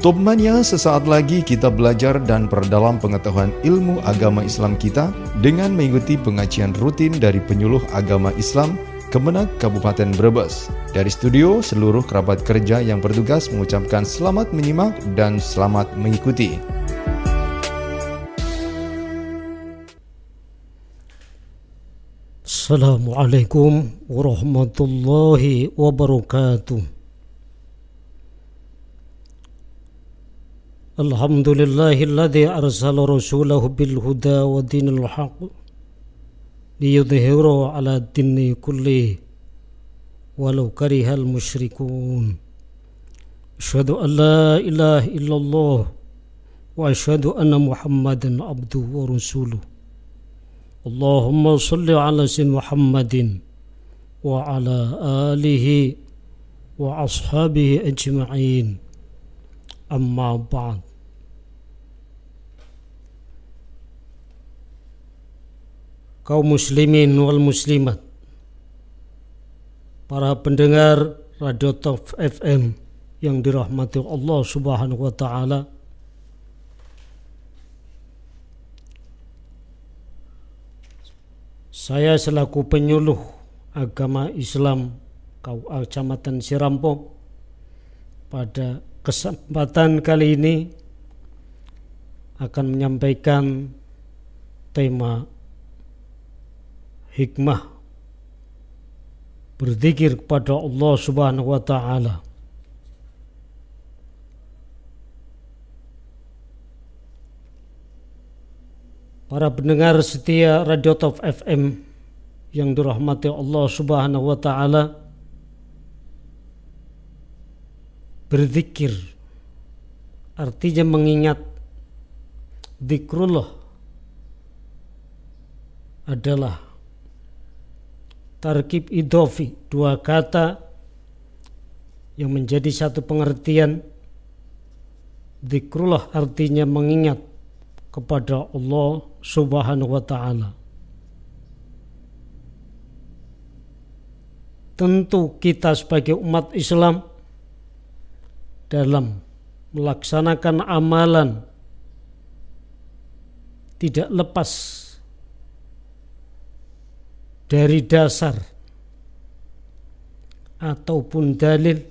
Topmania, sesaat lagi kita belajar dan perdalam pengetahuan ilmu agama Islam kita dengan mengikuti pengajian rutin dari penyuluh agama Islam Kemenak Kabupaten Brebes. Dari studio, seluruh kerabat kerja yang bertugas mengucapkan selamat menyimak dan selamat mengikuti. Assalamualaikum warahmatullahi wabarakatuh. الحمد لله الذي أرسل رسوله بالهدى ودين الحق ليظهره على الدين كله ولو كره المشركون أشهد أن لا إله إلا الله وأشهد أن محمدا عبده ورسوله اللهم صل على سيدنا محمد وعلى آله وأصحابه أجمعين أما بعد kaum muslimin wal muslimat para pendengar radio Top FM yang dirahmati Allah Subhanahu wa taala Saya selaku penyuluh agama Islam kau Kecamatan Sirampok pada kesempatan kali ini akan menyampaikan tema hikmah berzikir kepada Allah Subhanahu wa taala. Para pendengar setia Radio Top FM yang dirahmati Allah Subhanahu wa taala berzikir artinya mengingat zikrullah adalah tarkib idofi dua kata yang menjadi satu pengertian dikrullah artinya mengingat kepada Allah subhanahu wa ta'ala tentu kita sebagai umat Islam dalam melaksanakan amalan tidak lepas dari dasar ataupun dalil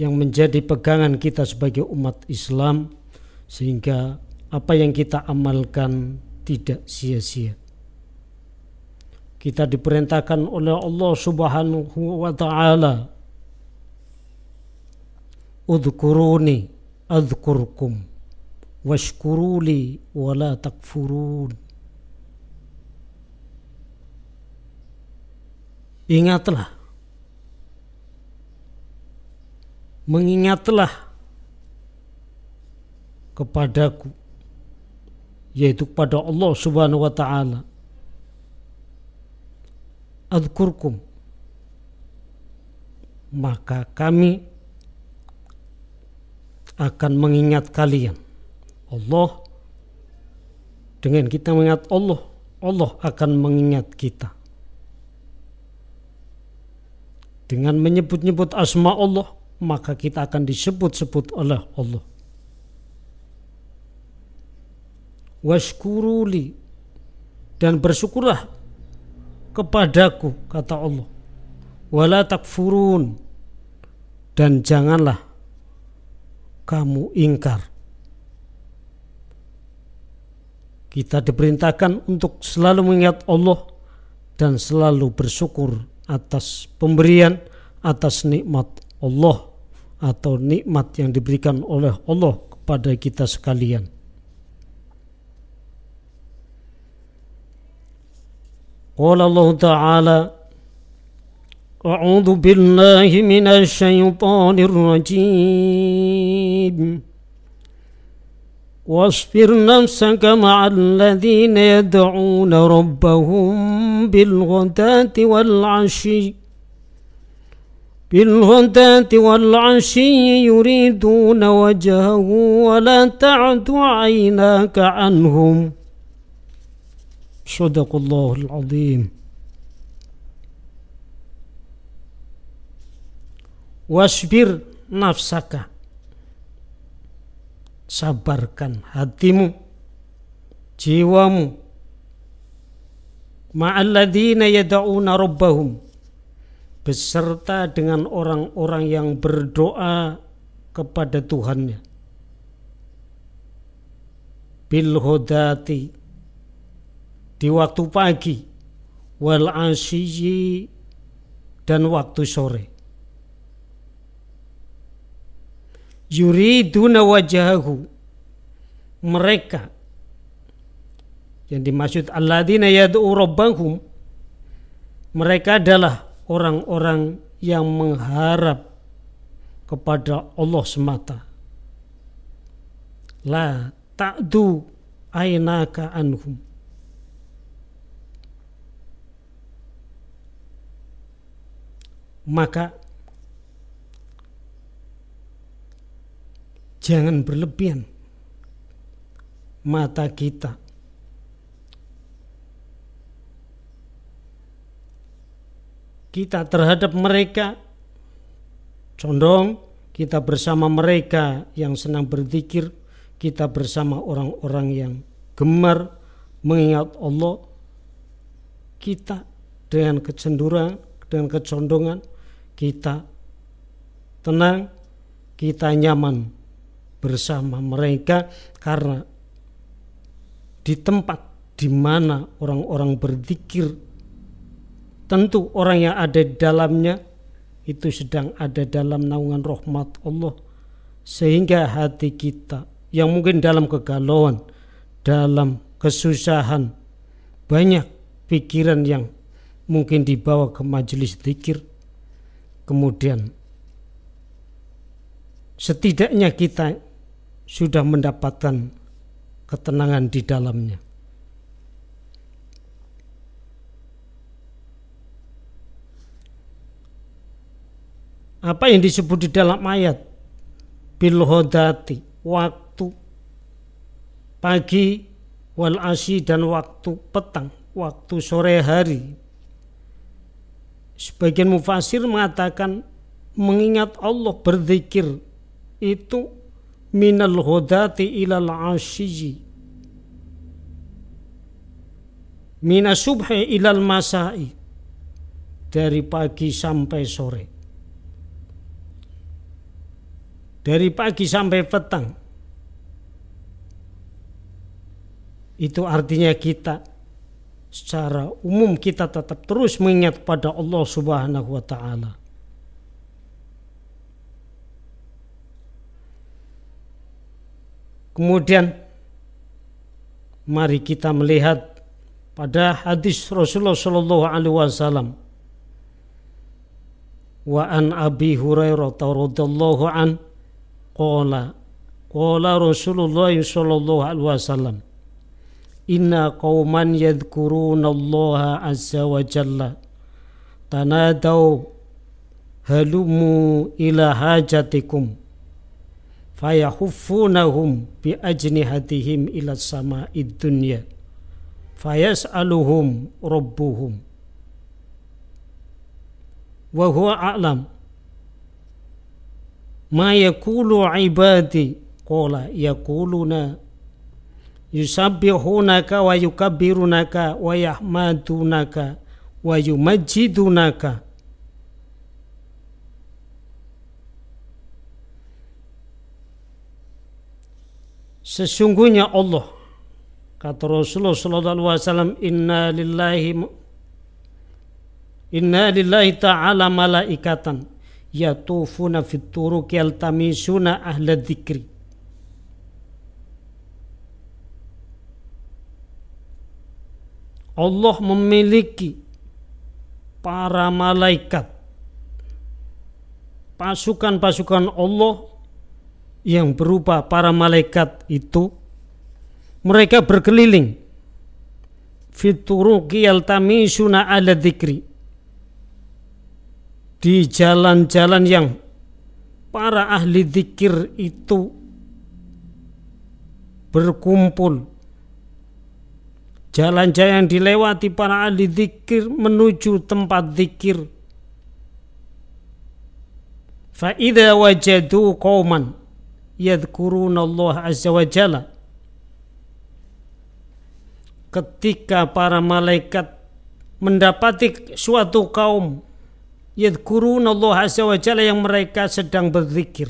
yang menjadi pegangan kita sebagai umat Islam sehingga apa yang kita amalkan tidak sia-sia. Kita diperintahkan oleh Allah Subhanahu wa taala Udhkuruni adhkurkum washkuruli wala takfurun Ingatlah. Mengingatlah kepadaku yaitu kepada Allah Subhanahu wa taala. Adkurkum maka kami akan mengingat kalian. Allah dengan kita mengingat Allah, Allah akan mengingat kita. Dengan menyebut-nyebut asma Allah, maka kita akan disebut-sebut oleh Allah. Waskuruli dan bersyukurlah kepadaku kata Allah. Wala dan janganlah kamu ingkar. Kita diperintahkan untuk selalu mengingat Allah dan selalu bersyukur atas pemberian atas nikmat Allah atau nikmat yang diberikan oleh Allah kepada kita sekalian. Qala Allah Ta'ala A'udhu billahi minash shaitanir rajim واصبر نفسك مع الذين يدعون ربهم بالغداة والعشي بالغداة والعشي يريدون وجهه ولا تعد عيناك عنهم صدق الله العظيم واشبر نفسك صبرك sabarkan hatimu مع الذين يدعون ربهم beserta dengan orang-orang yang berdoa kepada Tuhannya bilhodati di waktu pagi wal asyi dan waktu sore yuriduna dunawajahu mereka yang dimaksud alladzina yad'u rabbahum mereka adalah orang-orang yang mengharap kepada Allah semata. La ta'du ainaka anhum. Maka jangan berlebihan mata kita kita terhadap mereka condong kita bersama mereka yang senang berzikir kita bersama orang-orang yang gemar mengingat Allah kita dengan kecenderungan dengan kecondongan kita tenang kita nyaman bersama mereka karena di tempat di mana orang-orang berzikir tentu orang yang ada di dalamnya itu sedang ada dalam naungan rahmat Allah sehingga hati kita yang mungkin dalam kegalauan dalam kesusahan banyak pikiran yang mungkin dibawa ke majelis zikir kemudian setidaknya kita sudah mendapatkan ketenangan di dalamnya apa yang disebut di dalam ayat bilhodati waktu pagi wal asyi dan waktu petang waktu sore hari sebagian mufasir mengatakan mengingat Allah berzikir itu minal hodati ilal asyi minas subhi ilal masai dari pagi sampai sore dari pagi sampai petang. Itu artinya kita secara umum kita tetap terus mengingat pada Allah Subhanahu wa taala. Kemudian mari kita melihat pada hadis Rasulullah Shallallahu Alaihi Wasallam. Wa an Abi Hurairah radhiyallahu an Qala Qala Rasulullah sallallahu alaihi wasallam Inna qauman yadhkuruna Allah azza wa jalla tanadau halumu ila hajatikum fayahuffunahum bi ajnihatihim ila sama'id dunya fayas'aluhum rabbuhum wa huwa a'lam ma yakulu ibadi qala yakuluna yusabbihunaka wa yukabbirunaka wa yahmadunaka wa yumajjidunaka Sesungguhnya Allah kata Rasulullah sallallahu alaihi wasallam inna lillahi inna lillahi ta'ala malaikatan yatufuna fit turuq ahla dzikri Allah memiliki para malaikat pasukan-pasukan Allah yang berupa para malaikat itu mereka berkeliling fituruki yaltamisuna ala dzikri di jalan-jalan yang para ahli zikir itu berkumpul jalan-jalan yang dilewati para ahli zikir menuju tempat zikir fa idza wajadu qauman yadhkuruna Allah azza wa ketika para malaikat mendapati suatu kaum Yadkurun Allah Azza wa Jalla yang mereka sedang berzikir.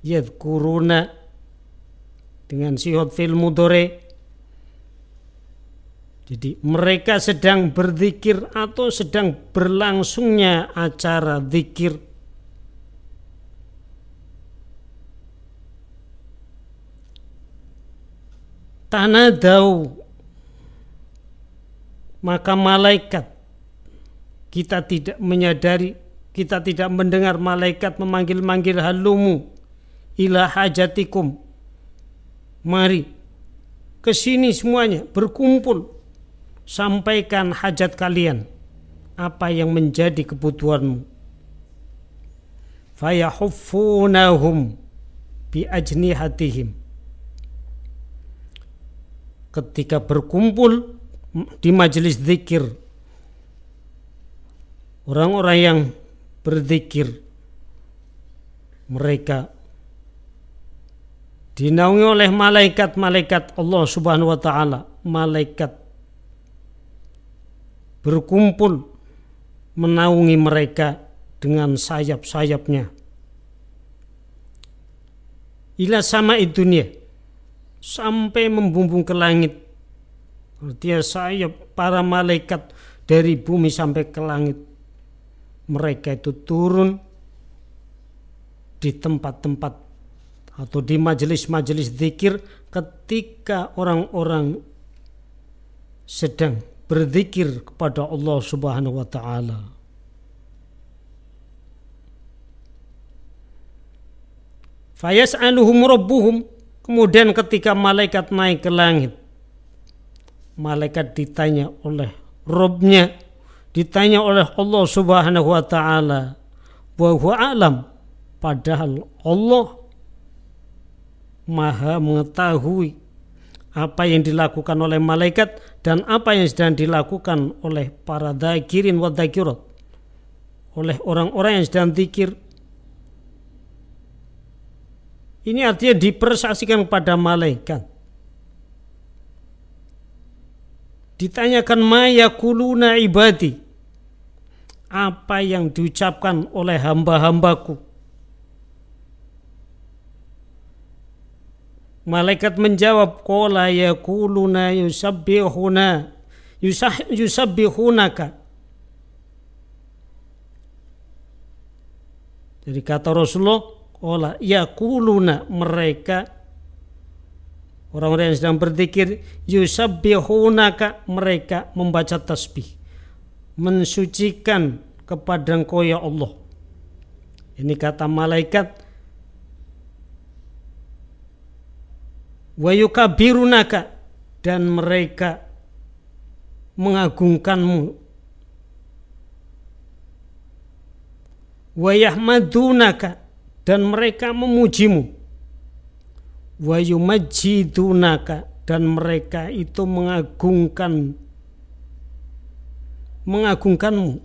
Yadkuruna dengan sihot fil mudore. Jadi mereka sedang berzikir atau sedang berlangsungnya acara zikir. Tanadau maka malaikat kita tidak menyadari, kita tidak mendengar malaikat memanggil-manggil halumu ila hajatikum. Mari ke sini semuanya berkumpul sampaikan hajat kalian apa yang menjadi kebutuhanmu fayahuffunahum bi ajnihatihim ketika berkumpul di majelis zikir orang-orang yang berzikir mereka dinaungi oleh malaikat-malaikat Allah Subhanahu wa taala, malaikat berkumpul menaungi mereka dengan sayap-sayapnya. Ila sama dunia sampai membumbung ke langit. Artinya sayap para malaikat dari bumi sampai ke langit mereka itu turun di tempat-tempat atau di majelis-majelis zikir ketika orang-orang sedang berzikir kepada Allah Subhanahu wa taala. Fayas'aluhum rabbuhum kemudian ketika malaikat naik ke langit malaikat ditanya oleh Robnya ditanya oleh Allah Subhanahu wa taala bahwa alam padahal Allah Maha mengetahui apa yang dilakukan oleh malaikat dan apa yang sedang dilakukan oleh para dakirin wa dakirat oleh orang-orang yang sedang zikir ini artinya dipersaksikan kepada malaikat ditanyakan Maya Kuluna ibadi apa yang diucapkan oleh hamba-hambaku malaikat menjawab qala yakuluna yusabbihuna yusah, yusabbihunaka jadi kata Rasulullah qala yakuluna mereka Orang-orang yang sedang berzikir yusabbihunaka mereka membaca tasbih. Mensucikan kepada engkau ya Allah. Ini kata malaikat wayukabirunaka dan mereka mengagungkanmu wayahmadunaka dan mereka memujimu wayumajidunaka dan mereka itu mengagungkan mengagungkanmu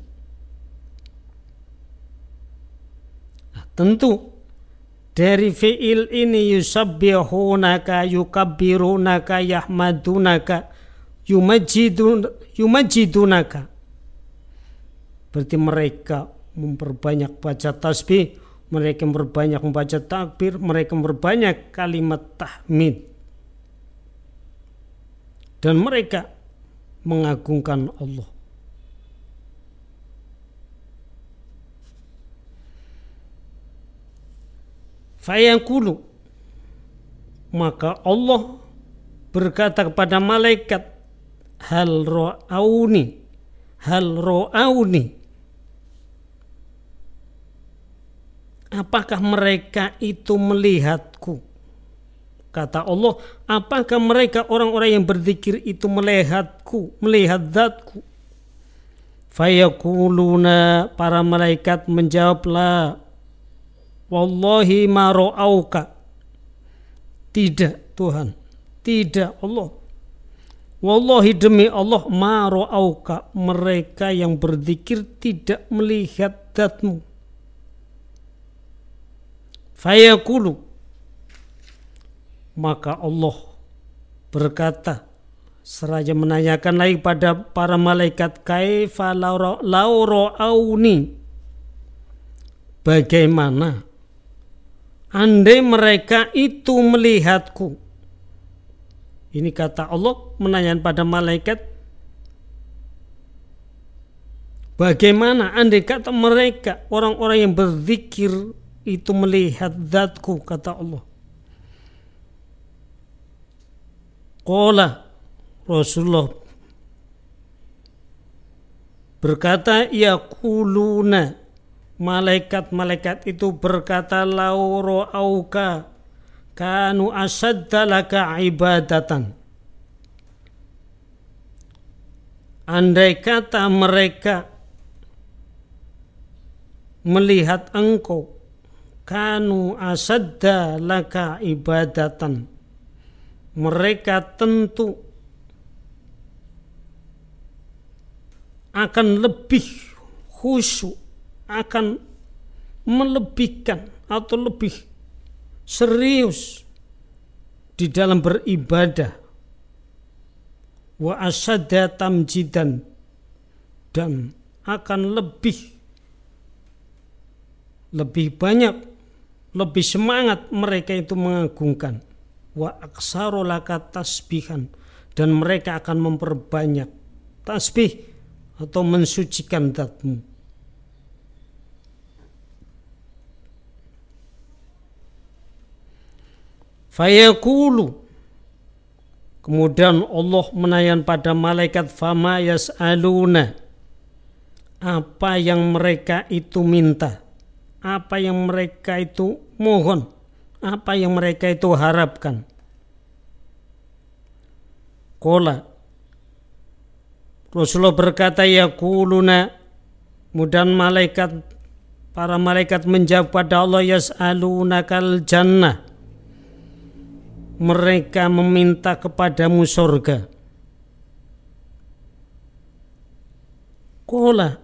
nah, tentu dari fi'il ini yusabbihunaka yukabbirunaka yahmadunaka yumajidunaka berarti mereka memperbanyak baca tasbih mereka memperbanyak membaca takbir, mereka memperbanyak kalimat tahmid. Dan mereka mengagungkan Allah. Fayaqulu maka Allah berkata kepada malaikat hal ro'auni hal ro'auni apakah mereka itu melihatku? Kata Allah, apakah mereka orang-orang yang berzikir itu melihatku, melihat zatku? Fayaquluna para malaikat menjawablah, Wallahi ma ra'auka. Tidak Tuhan, tidak Allah. Wallahi demi Allah ma ra'auka. Mereka yang berzikir tidak melihat zatmu fayakulu maka Allah berkata seraya menanyakan lagi pada para malaikat kaifa auni bagaimana andai mereka itu melihatku ini kata Allah menanyakan pada malaikat bagaimana andai kata mereka orang-orang yang berzikir itu melihat zatku kata Allah. Qala Rasulullah berkata kuluna malaikat-malaikat itu berkata lauro auka kanu asadda laka ibadatan Andai kata mereka melihat engkau kanu asadda laka ibadatan mereka tentu akan lebih khusyuk akan melebihkan atau lebih serius di dalam beribadah wa asadda tamjidan dan akan lebih lebih banyak lebih semangat mereka itu mengagungkan wa aksarolaka tasbihan dan mereka akan memperbanyak tasbih atau mensucikan datmu fayakulu kemudian Allah menayan pada malaikat fama yas'aluna apa yang mereka itu minta apa yang mereka itu mohon, apa yang mereka itu harapkan. Kola Rasulullah berkata ya kuluna mudan malaikat para malaikat menjawab pada Allah kal jannah mereka meminta kepadamu sorga. Kola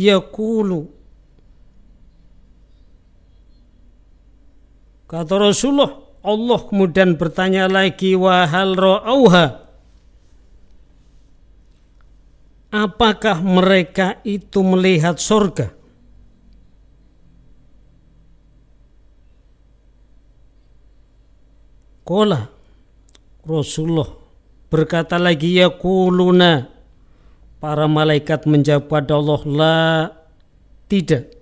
yakulu Kata Rasulullah, Allah kemudian bertanya lagi, wahal ro'auha. Apakah mereka itu melihat surga? Kola Rasulullah berkata lagi ya kuluna para malaikat menjawab pada Allah la tidak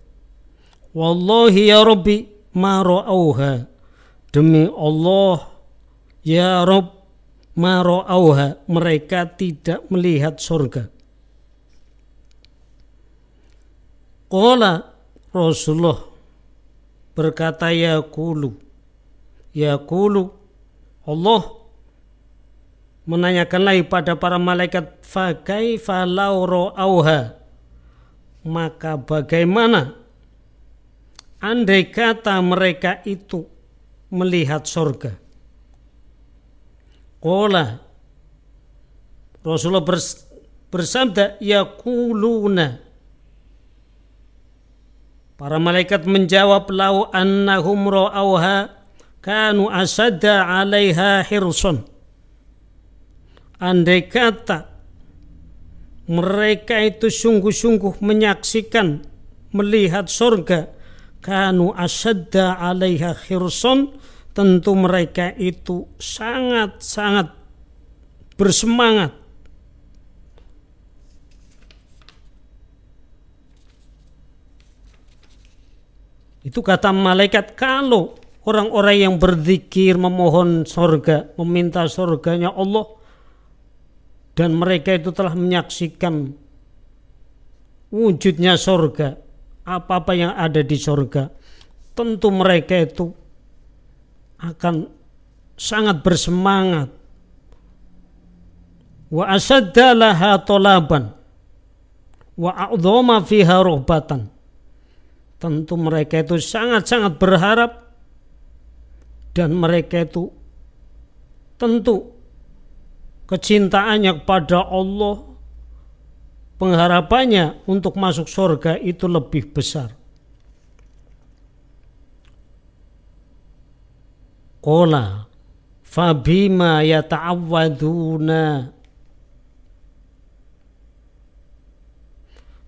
wallahi ya rabbi maro'auha demi Allah ya Rob maro'auha mereka tidak melihat surga Qala Rasulullah berkata ya kulu ya kulu Allah menanyakan lagi pada para malaikat fagai falau ro'auha maka bagaimana andai kata mereka itu melihat surga. Kola Rasulullah bersabda kuluna. Para malaikat menjawab lau annahum ra'auha kanu asadda 'alaiha hirsun. Andai kata mereka itu sungguh-sungguh menyaksikan melihat surga kanu asyadda alaiha khirson tentu mereka itu sangat-sangat bersemangat Itu kata malaikat kalau orang-orang yang berzikir memohon sorga, meminta sorganya Allah dan mereka itu telah menyaksikan wujudnya sorga apa-apa yang ada di sorga, tentu mereka itu akan sangat bersemangat. Wa asadda laha tolaban wa a'dhama fiha ruhbatan Tentu mereka itu sangat-sangat berharap dan mereka itu tentu kecintaannya kepada Allah pengharapannya untuk masuk surga itu lebih besar. Kola fabima yata'awwaduna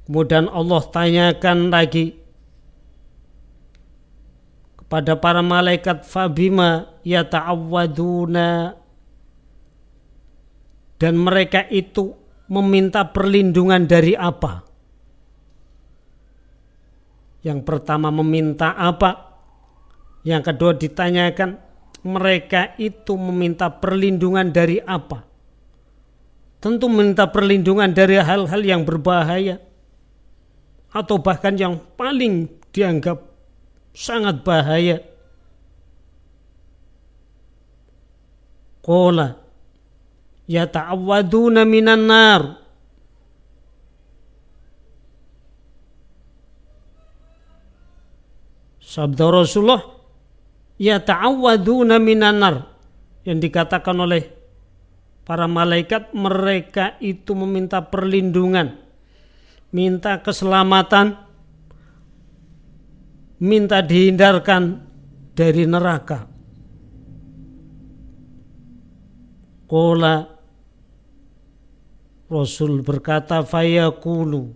Kemudian Allah tanyakan lagi kepada para malaikat fabima yata'awwaduna dan mereka itu meminta perlindungan dari apa? Yang pertama meminta apa? Yang kedua ditanyakan mereka itu meminta perlindungan dari apa? Tentu meminta perlindungan dari hal-hal yang berbahaya atau bahkan yang paling dianggap sangat bahaya. Qala yata'awwaduna minan nar Sabda Rasulullah yata'awwaduna minan nar yang dikatakan oleh para malaikat mereka itu meminta perlindungan minta keselamatan minta dihindarkan dari neraka Kola Rasul berkata fayakulu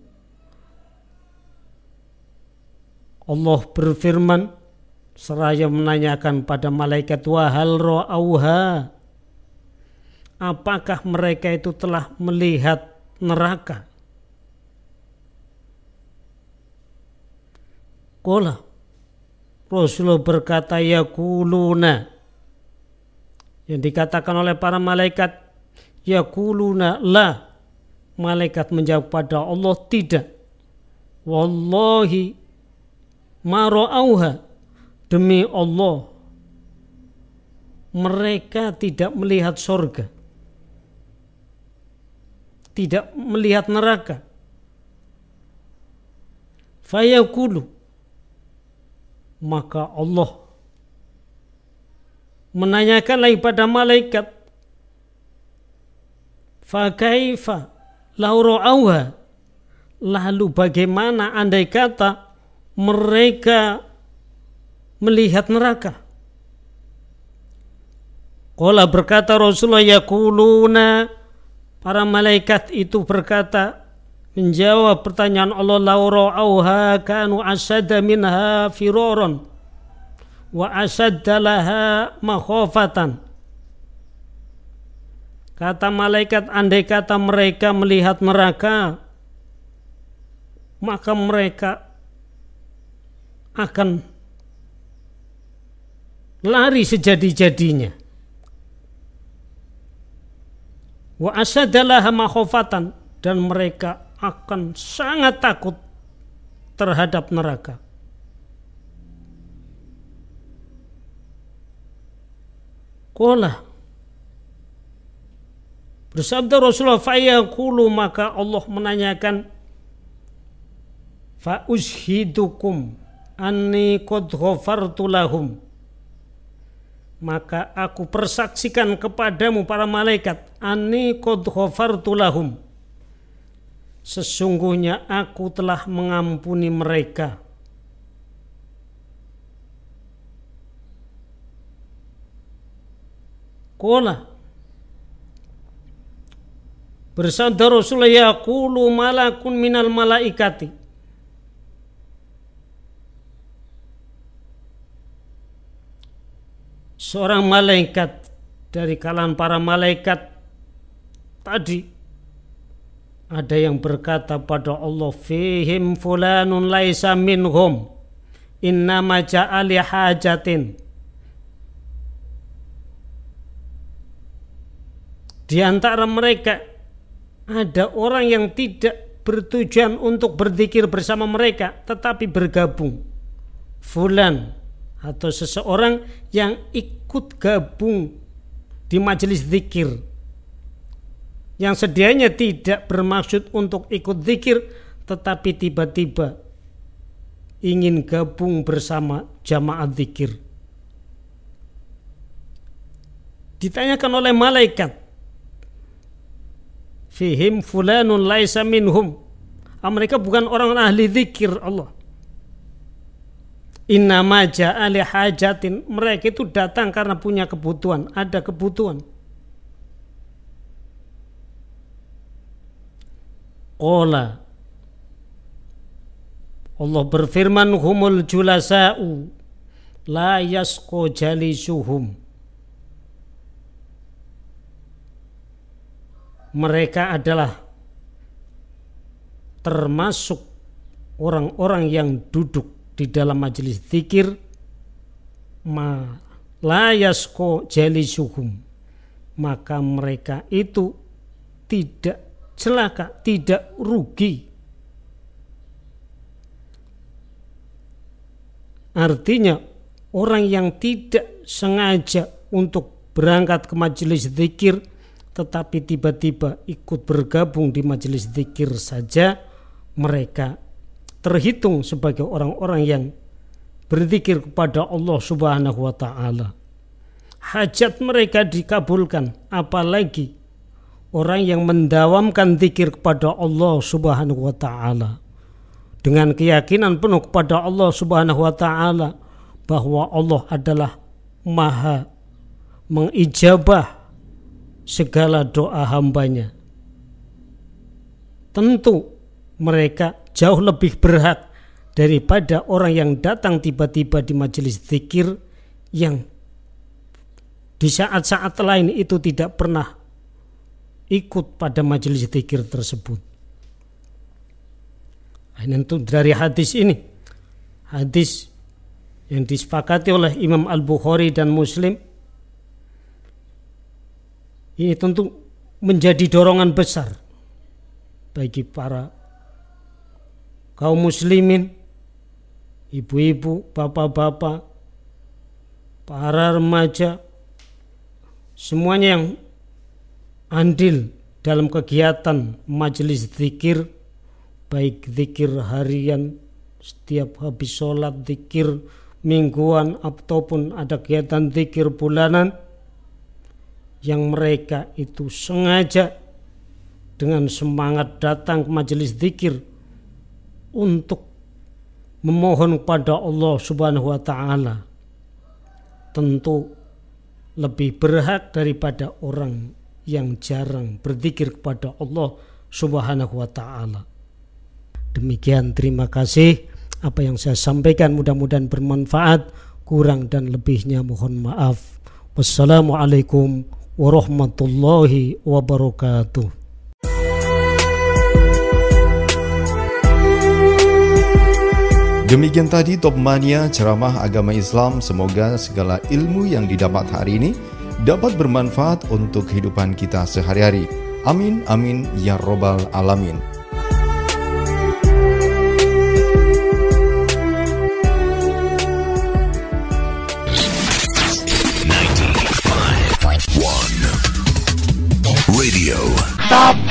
Allah berfirman seraya menanyakan pada malaikat wahal ro'auha apakah mereka itu telah melihat neraka Kola Rasulullah berkata yakuluna yang dikatakan oleh para malaikat yakuluna lah. Malaikat menjawab pada Allah, tidak. Wallahi mara'auha demi Allah mereka tidak melihat sorga tidak melihat neraka fayakulu maka Allah menanyakan lagi pada malaikat fakaifa laurauha lalu bagaimana andai kata mereka melihat neraka Kola berkata Rasulullah yakuluna para malaikat itu berkata menjawab pertanyaan Allah laurauha kanu asada minha firoron wa asadda laha makhofatan Kata malaikat, andai kata mereka melihat mereka, maka mereka akan lari sejadi-jadinya. Wa asadalah makhofatan dan mereka akan sangat takut terhadap neraka. Kola Bersabda Rasulullah fayakulu maka Allah menanyakan fa ushidukum anni qad ghafartu lahum maka aku persaksikan kepadamu para malaikat anni qad ghafartu lahum sesungguhnya aku telah mengampuni mereka Kola Bersabda Rasulullah yaqulu malakun minal malaikati Seorang malaikat dari kalangan para malaikat tadi ada yang berkata pada Allah fihim fulanun laisa minhum innama ja'ali hajatin di antara mereka ada orang yang tidak bertujuan untuk berzikir bersama mereka tetapi bergabung fulan atau seseorang yang ikut gabung di majelis zikir yang sedianya tidak bermaksud untuk ikut zikir tetapi tiba-tiba ingin gabung bersama jamaah zikir. Ditanyakan oleh malaikat, fihim fulanun laisa minhum ah, mereka bukan orang ahli zikir Allah Inna ja'a li hajatin mereka itu datang karena punya kebutuhan ada kebutuhan Qala Allah berfirman humul julasa'u la yasqo jalisuhum mereka adalah termasuk orang-orang yang duduk di dalam majelis zikir ma layasko suhum maka mereka itu tidak celaka tidak rugi artinya orang yang tidak sengaja untuk berangkat ke majelis zikir tetapi tiba-tiba ikut bergabung di majelis zikir saja, mereka terhitung sebagai orang-orang yang berzikir kepada Allah Subhanahu wa taala. Hajat mereka dikabulkan, apalagi orang yang mendawamkan zikir kepada Allah Subhanahu wa taala dengan keyakinan penuh kepada Allah Subhanahu wa taala bahwa Allah adalah Maha mengijabah segala doa hambanya. Tentu mereka jauh lebih berhak daripada orang yang datang tiba-tiba di majelis zikir yang di saat-saat lain itu tidak pernah ikut pada majelis zikir tersebut. Nah, ini tentu dari hadis ini. Hadis yang disepakati oleh Imam Al-Bukhari dan Muslim ini tentu menjadi dorongan besar bagi para kaum muslimin, ibu-ibu, bapak-bapak, para remaja, semuanya yang andil dalam kegiatan majelis zikir baik zikir harian setiap habis sholat zikir mingguan ataupun ada kegiatan zikir bulanan yang mereka itu sengaja dengan semangat datang ke majelis zikir untuk memohon kepada Allah Subhanahu wa taala tentu lebih berhak daripada orang yang jarang berzikir kepada Allah Subhanahu wa taala. Demikian terima kasih apa yang saya sampaikan mudah-mudahan bermanfaat kurang dan lebihnya mohon maaf. Wassalamualaikum warahmatullahi wabarakatuh. Demikian tadi Top Mania ceramah agama Islam. Semoga segala ilmu yang didapat hari ini dapat bermanfaat untuk kehidupan kita sehari-hari. Amin, amin, ya robbal alamin. stop